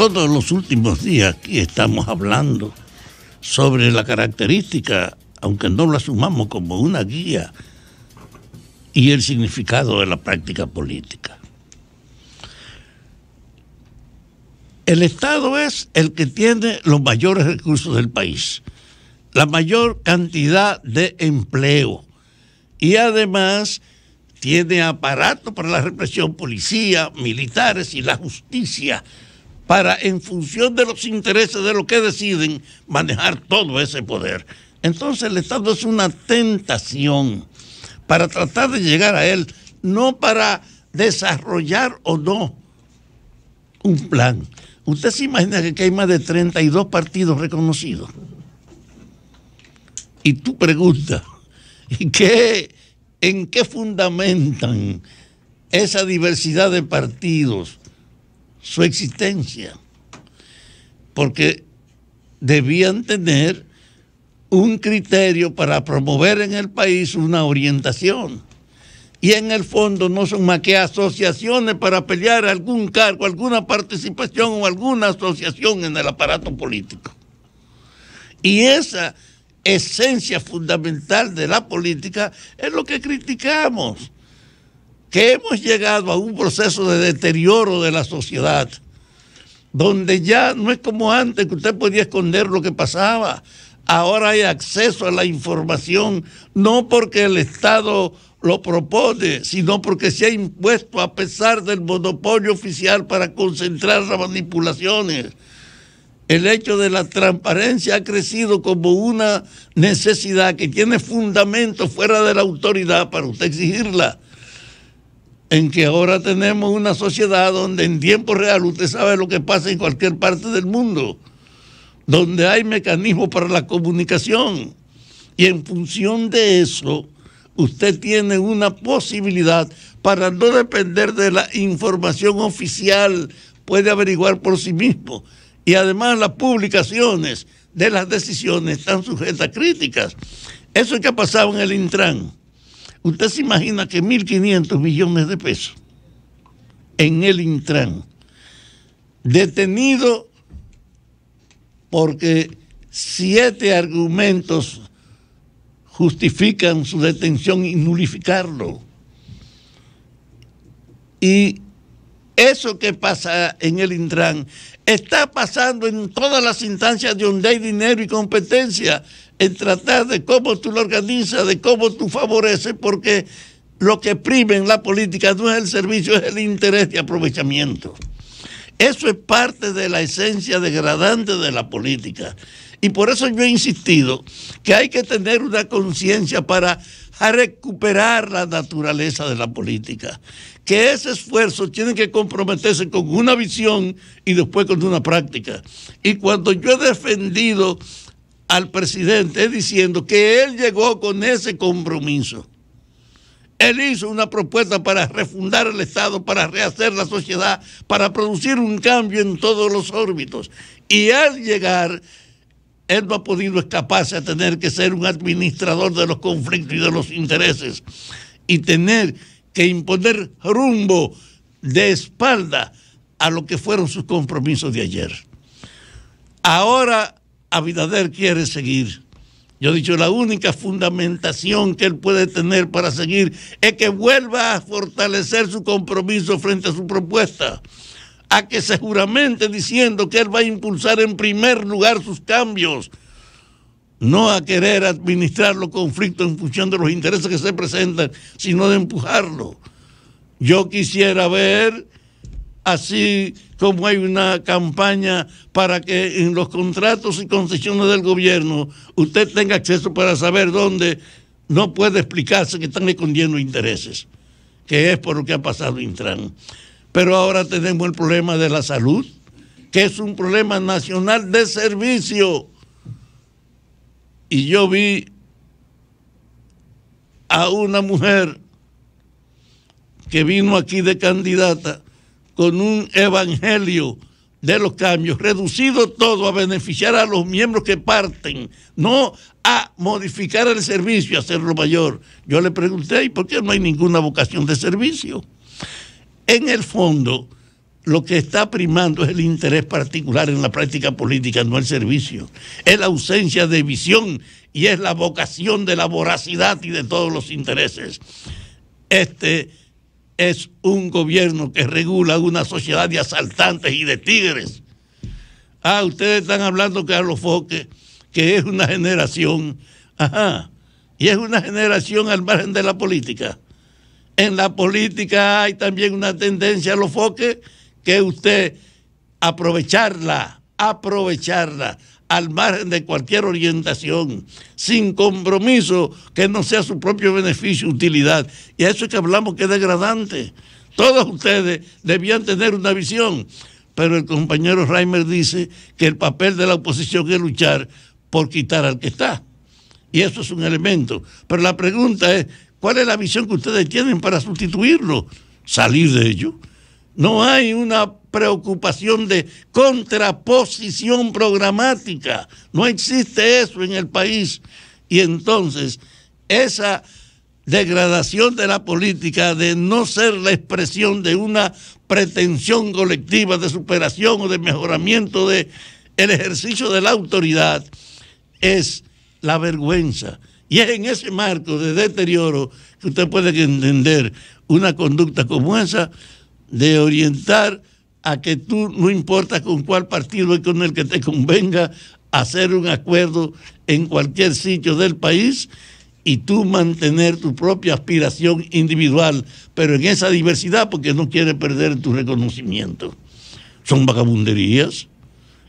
todos los últimos días aquí estamos hablando sobre la característica, aunque no la sumamos como una guía, y el significado de la práctica política. El Estado es el que tiene los mayores recursos del país, la mayor cantidad de empleo y además tiene aparato para la represión, policía, militares y la justicia para, en función de los intereses de los que deciden, manejar todo ese poder. Entonces el Estado es una tentación para tratar de llegar a él, no para desarrollar o no un plan. Usted se imagina que hay más de 32 partidos reconocidos. Y tú preguntas, ¿en qué fundamentan esa diversidad de partidos? su existencia, porque debían tener un criterio para promover en el país una orientación. Y en el fondo no son más que asociaciones para pelear algún cargo, alguna participación o alguna asociación en el aparato político. Y esa esencia fundamental de la política es lo que criticamos que hemos llegado a un proceso de deterioro de la sociedad, donde ya no es como antes que usted podía esconder lo que pasaba. Ahora hay acceso a la información, no porque el Estado lo propone, sino porque se ha impuesto a pesar del monopolio oficial para concentrar las manipulaciones. El hecho de la transparencia ha crecido como una necesidad que tiene fundamento fuera de la autoridad para usted exigirla en que ahora tenemos una sociedad donde en tiempo real usted sabe lo que pasa en cualquier parte del mundo, donde hay mecanismos para la comunicación. Y en función de eso, usted tiene una posibilidad para no depender de la información oficial, puede averiguar por sí mismo. Y además las publicaciones de las decisiones están sujetas a críticas. Eso es que ha pasado en el Intran Usted se imagina que 1.500 millones de pesos en el Intran, detenido porque siete argumentos justifican su detención y nulificarlo. Y eso que pasa en el Intran está pasando en todas las instancias de donde hay dinero y competencia en tratar de cómo tú lo organizas, de cómo tú favoreces, porque lo que prime en la política no es el servicio, es el interés y aprovechamiento. Eso es parte de la esencia degradante de la política. Y por eso yo he insistido que hay que tener una conciencia para recuperar la naturaleza de la política. Que ese esfuerzo tiene que comprometerse con una visión y después con una práctica. Y cuando yo he defendido al presidente diciendo que él llegó con ese compromiso. Él hizo una propuesta para refundar el Estado, para rehacer la sociedad, para producir un cambio en todos los órbitos. Y al llegar, él no ha podido escaparse a tener que ser un administrador de los conflictos y de los intereses y tener que imponer rumbo de espalda a lo que fueron sus compromisos de ayer. Ahora Abinader quiere seguir. Yo he dicho, la única fundamentación que él puede tener para seguir es que vuelva a fortalecer su compromiso frente a su propuesta, a que seguramente diciendo que él va a impulsar en primer lugar sus cambios, no a querer administrar los conflictos en función de los intereses que se presentan, sino de empujarlo. Yo quisiera ver así como hay una campaña para que en los contratos y concesiones del gobierno usted tenga acceso para saber dónde no puede explicarse que están escondiendo intereses, que es por lo que ha pasado Intran. Pero ahora tenemos el problema de la salud, que es un problema nacional de servicio. Y yo vi a una mujer que vino aquí de candidata con un evangelio de los cambios, reducido todo a beneficiar a los miembros que parten, no a modificar el servicio, a hacerlo mayor. Yo le pregunté, ¿y por qué no hay ninguna vocación de servicio? En el fondo, lo que está primando es el interés particular en la práctica política, no el servicio. Es la ausencia de visión y es la vocación de la voracidad y de todos los intereses. Este es un gobierno que regula una sociedad de asaltantes y de tigres. Ah, ustedes están hablando, que a los foques, que es una generación, ajá, y es una generación al margen de la política. En la política hay también una tendencia a los foques que usted aprovecharla, aprovecharla, al margen de cualquier orientación, sin compromiso que no sea su propio beneficio, utilidad. Y a eso es que hablamos que es degradante. Todos ustedes debían tener una visión, pero el compañero Reimer dice que el papel de la oposición es luchar por quitar al que está. Y eso es un elemento. Pero la pregunta es, ¿cuál es la visión que ustedes tienen para sustituirlo? Salir de ello. No hay una preocupación de contraposición programática. No existe eso en el país. Y entonces, esa degradación de la política, de no ser la expresión de una pretensión colectiva de superación o de mejoramiento del el ejercicio de la autoridad, es la vergüenza. Y es en ese marco de deterioro que usted puede entender una conducta como esa de orientar a que tú, no importa con cuál partido y con el que te convenga, hacer un acuerdo en cualquier sitio del país y tú mantener tu propia aspiración individual, pero en esa diversidad porque no quiere perder tu reconocimiento. Son vagabunderías.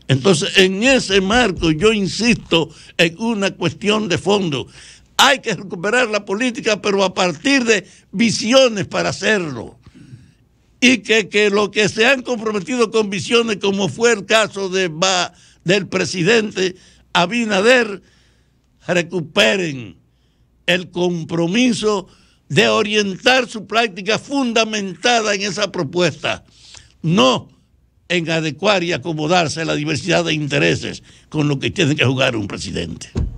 Entonces, en ese marco yo insisto en una cuestión de fondo. Hay que recuperar la política, pero a partir de visiones para hacerlo y que, que lo que se han comprometido con visiones, como fue el caso de, va del presidente Abinader, recuperen el compromiso de orientar su práctica fundamentada en esa propuesta, no en adecuar y acomodarse a la diversidad de intereses con lo que tiene que jugar un presidente.